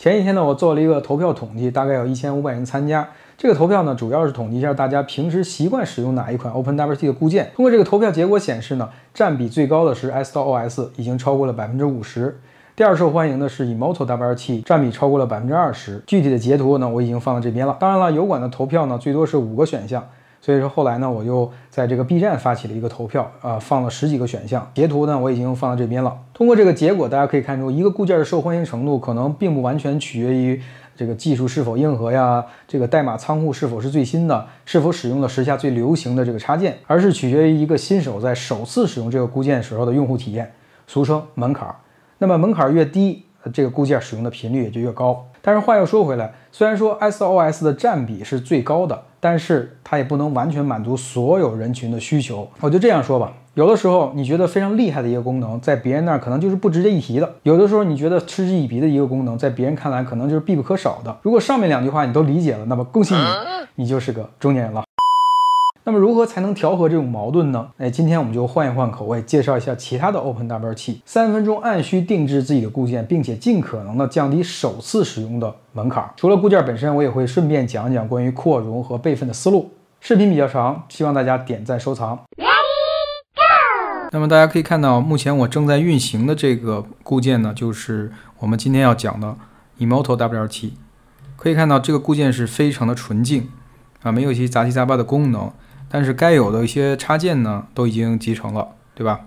前几天呢，我做了一个投票统计，大概有一千五百人参加。这个投票呢，主要是统计一下大家平时习惯使用哪一款 OpenWRT 的固件。通过这个投票结果，显示呢，占比最高的是 S to s 已经超过了百分之五十。第二受欢迎的是 i MotoWRT，占比超过了百分之二十。具体的截图呢，我已经放到这边了。当然了，油管的投票呢，最多是五个选项。所以说后来呢，我就在这个 B 站发起了一个投票，啊，放了十几个选项，截图呢我已经放到这边了。通过这个结果，大家可以看出，一个固件的受欢迎程度可能并不完全取决于这个技术是否硬核呀，这个代码仓库是否是最新的，是否使用了时下最流行的这个插件，而是取决于一个新手在首次使用这个固件时候的用户体验，俗称门槛。那么门槛越低，这个固件使用的频率也就越高。但是话又说回来，虽然说 SOS 的占比是最高的。但是它也不能完全满足所有人群的需求。我就这样说吧，有的时候你觉得非常厉害的一个功能，在别人那儿可能就是不值得一提的；有的时候你觉得嗤之以鼻的一个功能，在别人看来可能就是必不可少的。如果上面两句话你都理解了，那么恭喜你，你就是个中年人了。那么如何才能调和这种矛盾呢？哎，今天我们就换一换口味，介绍一下其他的 Open W7。三分钟按需定制自己的固件，并且尽可能的降低首次使用的门槛。除了固件本身，我也会顺便讲一讲关于扩容和备份的思路。视频比较长，希望大家点赞收藏。Ready Go。那么大家可以看到，目前我正在运行的这个固件呢，就是我们今天要讲的 e m o t o W7。可以看到这个固件是非常的纯净，啊，没有一些杂七杂八的功能。但是该有的一些插件呢，都已经集成了，对吧？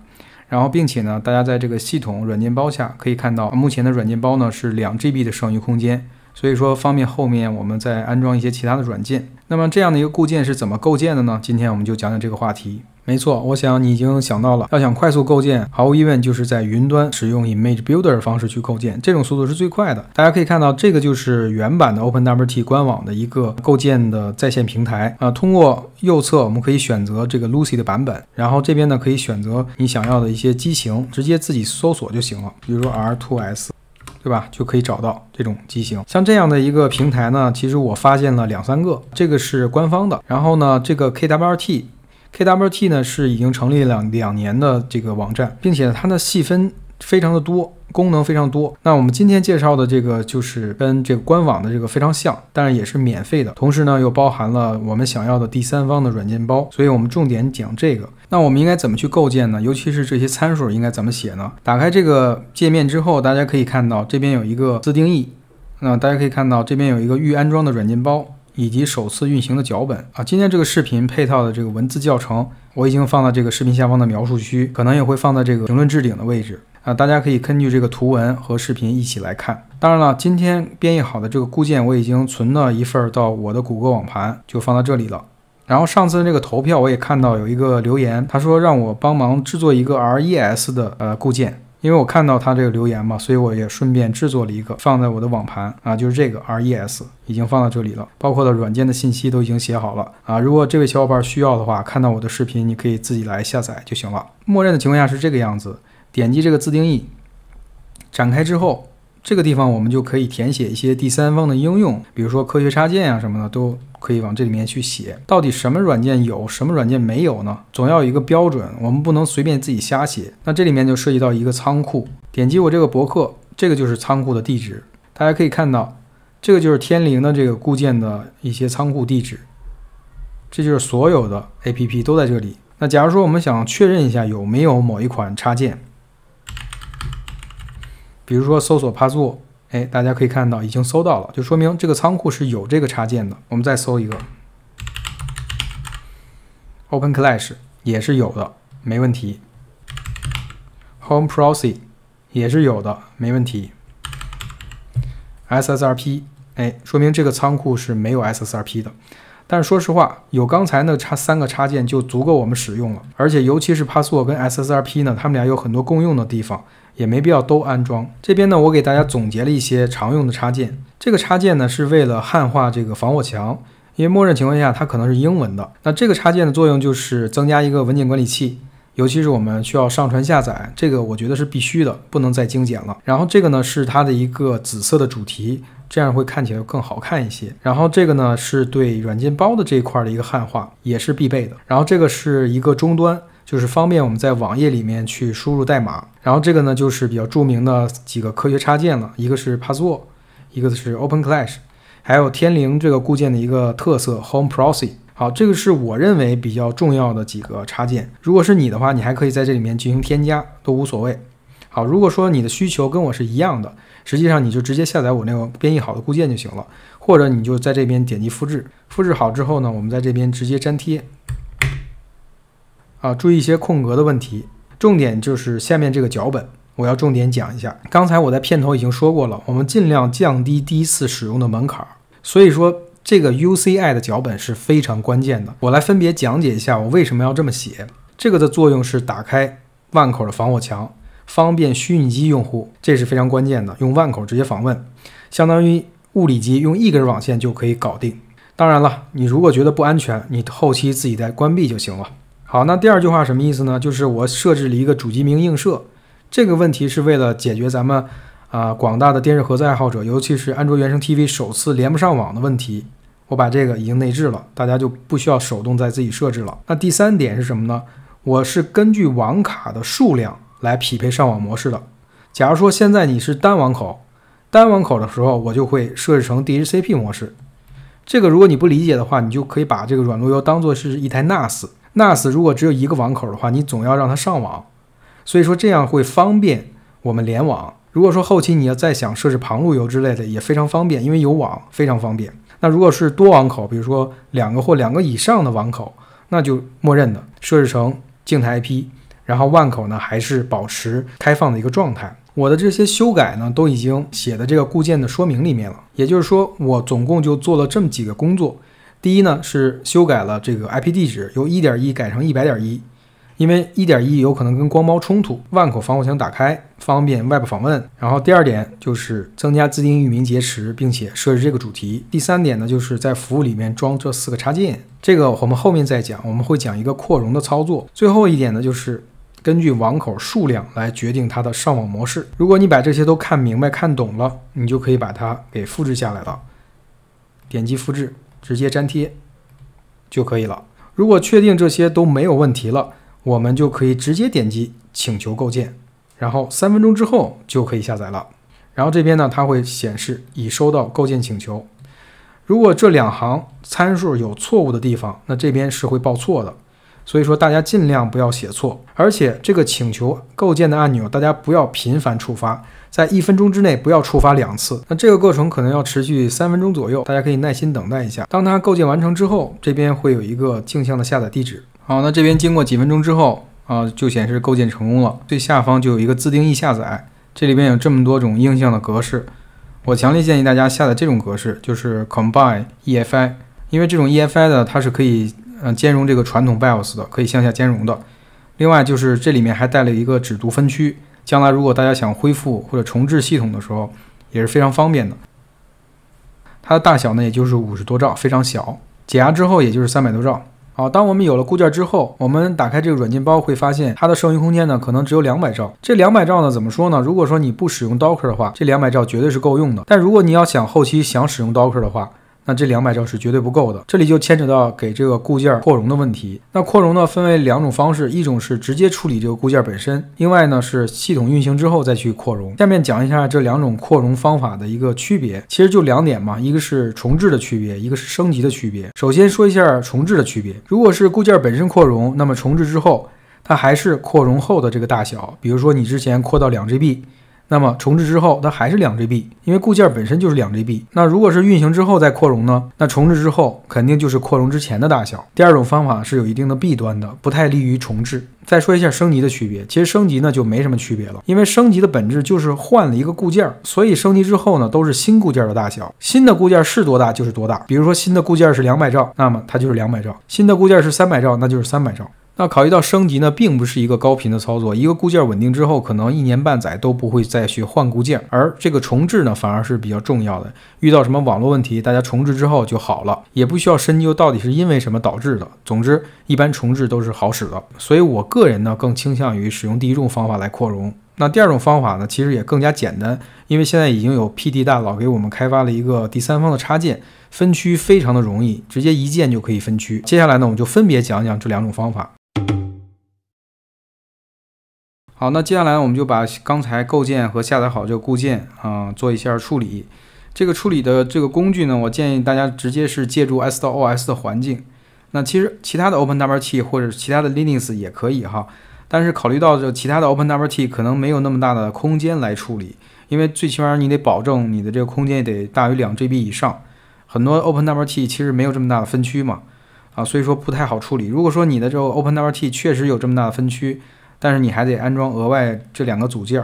然后并且呢，大家在这个系统软件包下可以看到，目前的软件包呢是两 G B 的剩余空间，所以说方便后面我们再安装一些其他的软件。那么这样的一个固件是怎么构建的呢？今天我们就讲讲这个话题。没错，我想你已经想到了，要想快速构建，毫无疑问就是在云端使用 Image Builder 方式去构建，这种速度是最快的。大家可以看到，这个就是原版的 o p e n w v t 官网的一个构建的在线平台啊。通过右侧我们可以选择这个 Lucy 的版本，然后这边呢可以选择你想要的一些机型，直接自己搜索就行了。比如说 R2S，对吧？就可以找到这种机型。像这样的一个平台呢，其实我发现了两三个，这个是官方的，然后呢，这个 KWT r。KWT 呢是已经成立了两年的这个网站，并且它的细分非常的多，功能非常多。那我们今天介绍的这个就是跟这个官网的这个非常像，但是也是免费的，同时呢又包含了我们想要的第三方的软件包，所以我们重点讲这个。那我们应该怎么去构建呢？尤其是这些参数应该怎么写呢？打开这个界面之后，大家可以看到这边有一个自定义，那大家可以看到这边有一个预安装的软件包。以及首次运行的脚本啊，今天这个视频配套的这个文字教程我已经放到这个视频下方的描述区，可能也会放在这个评论置顶的位置啊，大家可以根据这个图文和视频一起来看。当然了，今天编译好的这个固件我已经存了一份到我的谷歌网盘，就放到这里了。然后上次那个投票我也看到有一个留言，他说让我帮忙制作一个 RES 的呃固件。因为我看到他这个留言嘛，所以我也顺便制作了一个放在我的网盘啊，就是这个 RES 已经放到这里了，包括的软件的信息都已经写好了啊。如果这位小伙伴需要的话，看到我的视频，你可以自己来下载就行了。默认的情况下是这个样子，点击这个自定义，展开之后。这个地方我们就可以填写一些第三方的应用，比如说科学插件啊什么的，都可以往这里面去写。到底什么软件有，什么软件没有呢？总要有一个标准，我们不能随便自己瞎写。那这里面就涉及到一个仓库，点击我这个博客，这个就是仓库的地址。大家可以看到，这个就是天灵的这个固件的一些仓库地址，这就是所有的 APP 都在这里。那假如说我们想确认一下有没有某一款插件。比如说搜索 p a s d 哎，大家可以看到已经搜到了，就说明这个仓库是有这个插件的。我们再搜一个 Open Clash 也是有的，没问题。Home Proxy 也是有的，没问题。SSRP，哎，说明这个仓库是没有 SSRP 的。但是说实话，有刚才那插三个插件就足够我们使用了。而且尤其是 p a s d 跟 SSRP 呢，他们俩有很多共用的地方。也没必要都安装。这边呢，我给大家总结了一些常用的插件。这个插件呢，是为了汉化这个防火墙，因为默认情况下它可能是英文的。那这个插件的作用就是增加一个文件管理器，尤其是我们需要上传下载，这个我觉得是必须的，不能再精简了。然后这个呢，是它的一个紫色的主题，这样会看起来更好看一些。然后这个呢，是对软件包的这一块的一个汉化，也是必备的。然后这个是一个终端。就是方便我们在网页里面去输入代码，然后这个呢就是比较著名的几个科学插件了，一个是 p a s e w 一个是 Open Clash，还有天灵这个固件的一个特色 Home Proxy。好，这个是我认为比较重要的几个插件。如果是你的话，你还可以在这里面进行添加，都无所谓。好，如果说你的需求跟我是一样的，实际上你就直接下载我那个编译好的固件就行了，或者你就在这边点击复制，复制好之后呢，我们在这边直接粘贴。啊，注意一些空格的问题。重点就是下面这个脚本，我要重点讲一下。刚才我在片头已经说过了，我们尽量降低第一次使用的门槛儿。所以说，这个 UCI 的脚本是非常关键的。我来分别讲解一下，我为什么要这么写。这个的作用是打开万口的防火墙，方便虚拟机用户，这是非常关键的。用万口直接访问，相当于物理机用一根网线就可以搞定。当然了，你如果觉得不安全，你后期自己再关闭就行了。好，那第二句话什么意思呢？就是我设置了一个主机名映射，这个问题是为了解决咱们啊广大的电视盒子爱好者，尤其是安卓原生 TV 首次连不上网的问题。我把这个已经内置了，大家就不需要手动再自己设置了。那第三点是什么呢？我是根据网卡的数量来匹配上网模式的。假如说现在你是单网口，单网口的时候，我就会设置成 DHCP 模式。这个如果你不理解的话，你就可以把这个软路由当做是一台 NAS。NAS 如果只有一个网口的话，你总要让它上网，所以说这样会方便我们联网。如果说后期你要再想设置旁路由之类的，也非常方便，因为有网非常方便。那如果是多网口，比如说两个或两个以上的网口，那就默认的设置成静态 IP，然后万口呢还是保持开放的一个状态。我的这些修改呢都已经写的这个固件的说明里面了。也就是说，我总共就做了这么几个工作。第一呢是修改了这个 IP 地址，由一点一改成一百点一，因为一点一有可能跟光猫冲突，万口防火墙打开方便外部访问。然后第二点就是增加自定义域名劫持，并且设置这个主题。第三点呢就是在服务里面装这四个插件，这个我们后面再讲，我们会讲一个扩容的操作。最后一点呢就是根据网口数量来决定它的上网模式。如果你把这些都看明白、看懂了，你就可以把它给复制下来了，点击复制。直接粘贴就可以了。如果确定这些都没有问题了，我们就可以直接点击请求构建，然后三分钟之后就可以下载了。然后这边呢，它会显示已收到构建请求。如果这两行参数有错误的地方，那这边是会报错的。所以说，大家尽量不要写错，而且这个请求构建的按钮，大家不要频繁触发，在一分钟之内不要触发两次。那这个过程可能要持续三分钟左右，大家可以耐心等待一下。当它构建完成之后，这边会有一个镜像的下载地址。好，那这边经过几分钟之后啊，就显示构建成功了，最下方就有一个自定义下载，这里边有这么多种映像的格式，我强烈建议大家下载这种格式，就是 Combine EFI，因为这种 EFI 的它是可以。嗯，兼容这个传统 BIOS 的，可以向下兼容的。另外就是这里面还带了一个只读分区，将来如果大家想恢复或者重置系统的时候，也是非常方便的。它的大小呢，也就是五十多兆，非常小。解压之后也就是三百多兆。好，当我们有了固件之后，我们打开这个软件包会发现它的剩余空间呢，可能只有两百兆。这两百兆呢，怎么说呢？如果说你不使用 Docker 的话，这两百兆绝对是够用的。但如果你要想后期想使用 Docker 的话，那这两百兆是绝对不够的，这里就牵扯到给这个固件扩容的问题。那扩容呢，分为两种方式，一种是直接处理这个固件本身，另外呢是系统运行之后再去扩容。下面讲一下这两种扩容方法的一个区别，其实就两点嘛，一个是重置的区别，一个是升级的区别。首先说一下重置的区别，如果是固件本身扩容，那么重置之后它还是扩容后的这个大小，比如说你之前扩到两 GB。那么重置之后，它还是两 GB，因为固件本身就是两 GB。那如果是运行之后再扩容呢？那重置之后肯定就是扩容之前的大小。第二种方法是有一定的弊端的，不太利于重置。再说一下升级的区别，其实升级呢就没什么区别了，因为升级的本质就是换了一个固件，所以升级之后呢都是新固件的大小，新的固件是多大就是多大。比如说新的固件是两百兆，那么它就是两百兆；新的固件是三百兆，那就是三百兆。那考虑到升级呢，并不是一个高频的操作，一个固件稳定之后，可能一年半载都不会再去换固件，而这个重置呢，反而是比较重要的。遇到什么网络问题，大家重置之后就好了，也不需要深究到底是因为什么导致的。总之，一般重置都是好使的。所以我个人呢，更倾向于使用第一种方法来扩容。那第二种方法呢，其实也更加简单，因为现在已经有 P D 大佬给我们开发了一个第三方的插件，分区非常的容易，直接一键就可以分区。接下来呢，我们就分别讲讲这两种方法。好，那接下来我们就把刚才构建和下载好这个固件啊，做一下处理。这个处理的这个工具呢，我建议大家直接是借助 S 到 o S 的环境。那其实其他的 Open WRT 或者其他的 Linux 也可以哈，但是考虑到这其他的 Open WRT 可能没有那么大的空间来处理，因为最起码你得保证你的这个空间得大于两 G B 以上。很多 Open WRT 其实没有这么大的分区嘛，啊，所以说不太好处理。如果说你的这个 Open WRT 确实有这么大的分区。但是你还得安装额外这两个组件，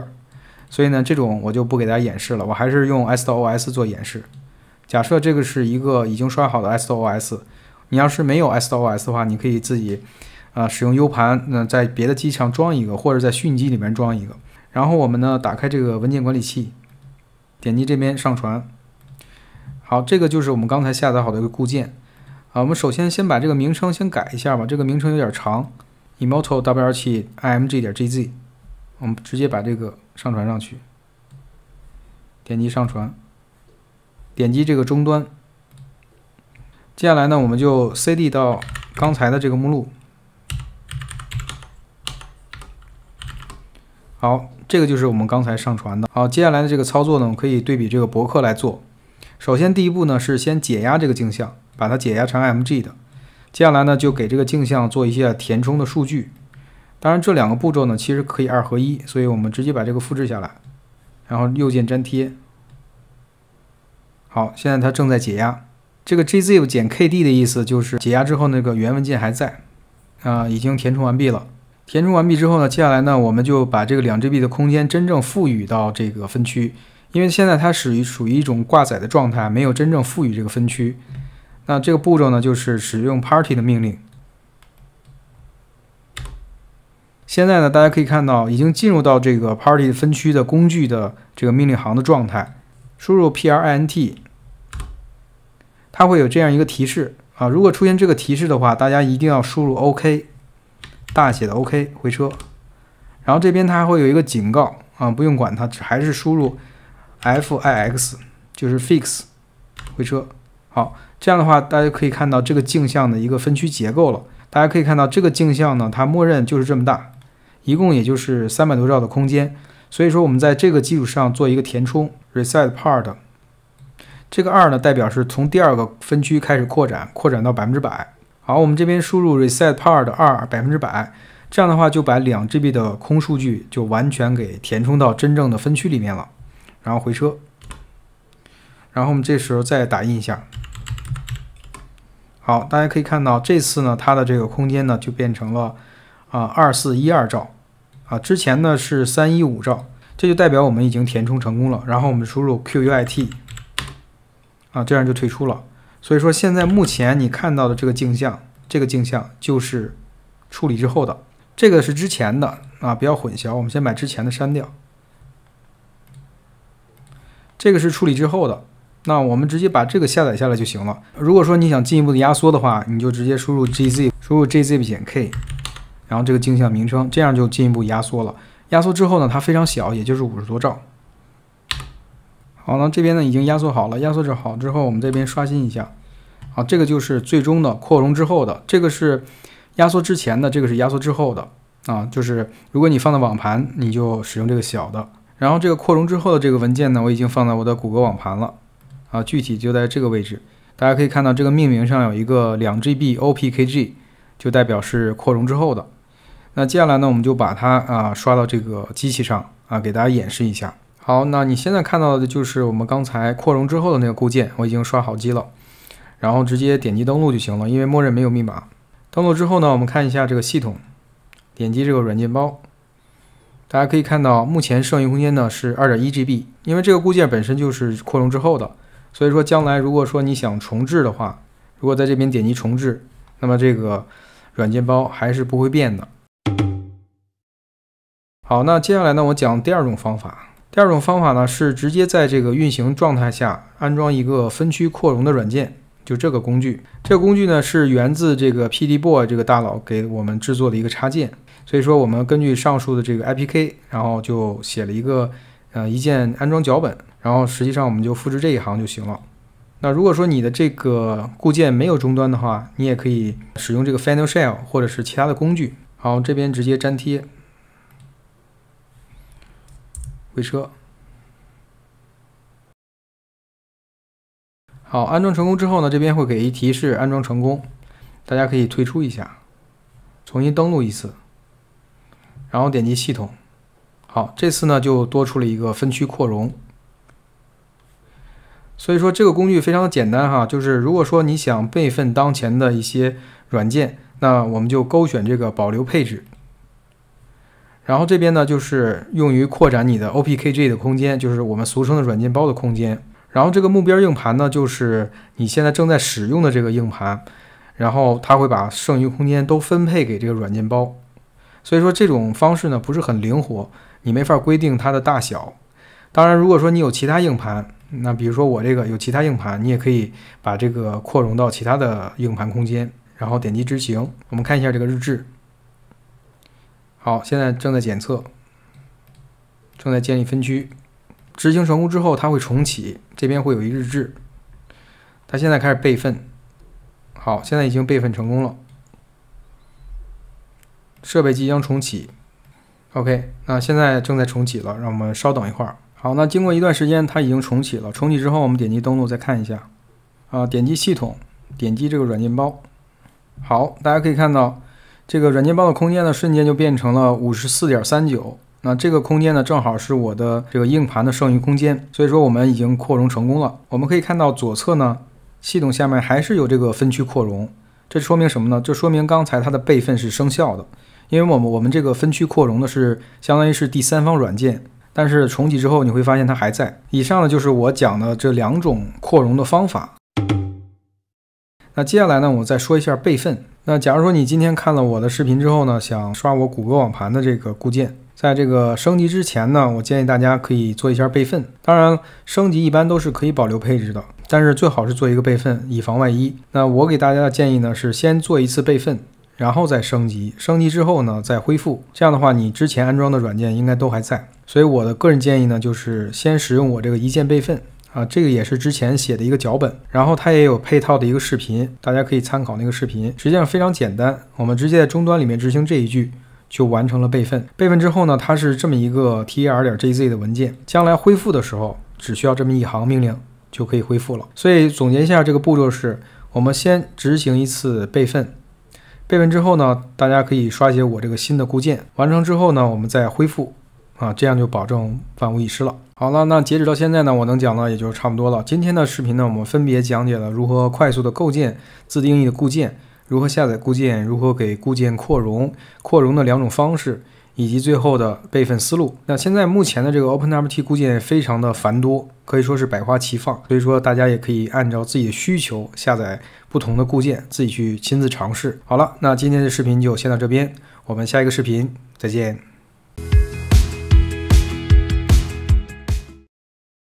所以呢，这种我就不给大家演示了。我还是用 S o S 做演示。假设这个是一个已经刷好的 S o S，你要是没有 S o S 的话，你可以自己啊使用 U 盘，那在别的机上装一个，或者在虚拟机里面装一个。然后我们呢，打开这个文件管理器，点击这边上传。好，这个就是我们刚才下载好的一个固件啊。我们首先先把这个名称先改一下吧，这个名称有点长。emoto wr7img 点 gz，我们直接把这个上传上去，点击上传，点击这个终端。接下来呢，我们就 cd 到刚才的这个目录。好，这个就是我们刚才上传的。好，接下来的这个操作呢，我们可以对比这个博客来做。首先第一步呢，是先解压这个镜像，把它解压成 MG 的。接下来呢，就给这个镜像做一些填充的数据。当然，这两个步骤呢，其实可以二合一，所以我们直接把这个复制下来，然后右键粘贴。好，现在它正在解压。这个 gzip -k d 的意思就是解压之后那个原文件还在啊，已经填充完毕了。填充完毕之后呢，接下来呢，我们就把这个两 G B 的空间真正赋予到这个分区，因为现在它属于属于一种挂载的状态，没有真正赋予这个分区。那这个步骤呢，就是使用 party 的命令。现在呢，大家可以看到已经进入到这个 party 分区的工具的这个命令行的状态。输入 print，它会有这样一个提示啊。如果出现这个提示的话，大家一定要输入 OK，大写的 OK 回车。然后这边它还会有一个警告啊，不用管它，还是输入 fix，就是 fix 回车。好。这样的话，大家可以看到这个镜像的一个分区结构了。大家可以看到这个镜像呢，它默认就是这么大，一共也就是三百多兆的空间。所以说我们在这个基础上做一个填充 r e s e t part。这个2呢，代表是从第二个分区开始扩展，扩展到百分之百。好，我们这边输入 r e s e t part 二百分之百，这样的话就把两 G B 的空数据就完全给填充到真正的分区里面了，然后回车。然后我们这时候再打印一下。好，大家可以看到，这次呢，它的这个空间呢就变成了啊二四一二兆，啊之前呢是三一五兆，这就代表我们已经填充成功了。然后我们输入 QUIT 啊，这样就退出了。所以说现在目前你看到的这个镜像，这个镜像就是处理之后的，这个是之前的啊，不要混淆。我们先把之前的删掉，这个是处理之后的。那我们直接把这个下载下来就行了。如果说你想进一步的压缩的话，你就直接输入 gz，输入 gz 减 k，然后这个镜像名称，这样就进一步压缩了。压缩之后呢，它非常小，也就是五十多兆。好，那这边呢已经压缩好了。压缩好之后，我们这边刷新一下。好，这个就是最终的扩容之后的，这个是压缩之前的，这个是压缩之后的。啊，就是如果你放在网盘，你就使用这个小的。然后这个扩容之后的这个文件呢，我已经放在我的谷歌网盘了。啊，具体就在这个位置，大家可以看到这个命名上有一个两 GB OPKG，就代表是扩容之后的。那接下来呢，我们就把它啊刷到这个机器上啊，给大家演示一下。好，那你现在看到的就是我们刚才扩容之后的那个固件，我已经刷好机了，然后直接点击登录就行了，因为默认没有密码。登录之后呢，我们看一下这个系统，点击这个软件包，大家可以看到目前剩余空间呢是二点一 GB，因为这个固件本身就是扩容之后的。所以说，将来如果说你想重置的话，如果在这边点击重置，那么这个软件包还是不会变的。好，那接下来呢，我讲第二种方法。第二种方法呢，是直接在这个运行状态下安装一个分区扩容的软件，就这个工具。这个工具呢，是源自这个 Pdboy 这个大佬给我们制作的一个插件。所以说，我们根据上述的这个 IPK，然后就写了一个呃一键安装脚本。然后实际上我们就复制这一行就行了。那如果说你的这个固件没有终端的话，你也可以使用这个 Final Shell 或者是其他的工具。好，这边直接粘贴，回车。好，安装成功之后呢，这边会给一提示安装成功，大家可以退出一下，重新登录一次，然后点击系统。好，这次呢就多出了一个分区扩容。所以说这个工具非常的简单哈，就是如果说你想备份当前的一些软件，那我们就勾选这个保留配置。然后这边呢就是用于扩展你的 OPKG 的空间，就是我们俗称的软件包的空间。然后这个目标硬盘呢就是你现在正在使用的这个硬盘，然后它会把剩余空间都分配给这个软件包。所以说这种方式呢不是很灵活，你没法规定它的大小。当然，如果说你有其他硬盘，那比如说我这个有其他硬盘，你也可以把这个扩容到其他的硬盘空间，然后点击执行。我们看一下这个日志。好，现在正在检测，正在建立分区。执行成功之后，它会重启，这边会有一日志。它现在开始备份。好，现在已经备份成功了。设备即将重启。OK，那现在正在重启了，让我们稍等一会儿。好，那经过一段时间，它已经重启了。重启之后，我们点击登录，再看一下。啊，点击系统，点击这个软件包。好，大家可以看到，这个软件包的空间呢，瞬间就变成了五十四点三九。那这个空间呢，正好是我的这个硬盘的剩余空间。所以说，我们已经扩容成功了。我们可以看到左侧呢，系统下面还是有这个分区扩容。这说明什么呢？这说明刚才它的备份是生效的。因为我们我们这个分区扩容呢，是相当于是第三方软件。但是重启之后，你会发现它还在。以上呢，就是我讲的这两种扩容的方法。那接下来呢，我再说一下备份。那假如说你今天看了我的视频之后呢，想刷我谷歌网盘的这个固件，在这个升级之前呢，我建议大家可以做一下备份。当然，升级一般都是可以保留配置的，但是最好是做一个备份，以防万一。那我给大家的建议呢，是先做一次备份。然后再升级，升级之后呢，再恢复。这样的话，你之前安装的软件应该都还在。所以我的个人建议呢，就是先使用我这个一键备份啊，这个也是之前写的一个脚本，然后它也有配套的一个视频，大家可以参考那个视频。实际上非常简单，我们直接在终端里面执行这一句，就完成了备份。备份之后呢，它是这么一个 ter 点 gz 的文件，将来恢复的时候只需要这么一行命令就可以恢复了。所以总结一下这个步骤是：我们先执行一次备份。备份之后呢，大家可以刷写我这个新的固件。完成之后呢，我们再恢复，啊，这样就保证万无一失了。好了，那截止到现在呢，我能讲的也就差不多了。今天的视频呢，我们分别讲解了如何快速的构建自定义的固件，如何下载固件，如何给固件扩容，扩容的两种方式。以及最后的备份思路。那现在目前的这个 OpenRT 固件非常的繁多，可以说是百花齐放。所以说大家也可以按照自己的需求下载不同的固件，自己去亲自尝试。好了，那今天的视频就先到这边，我们下一个视频再见。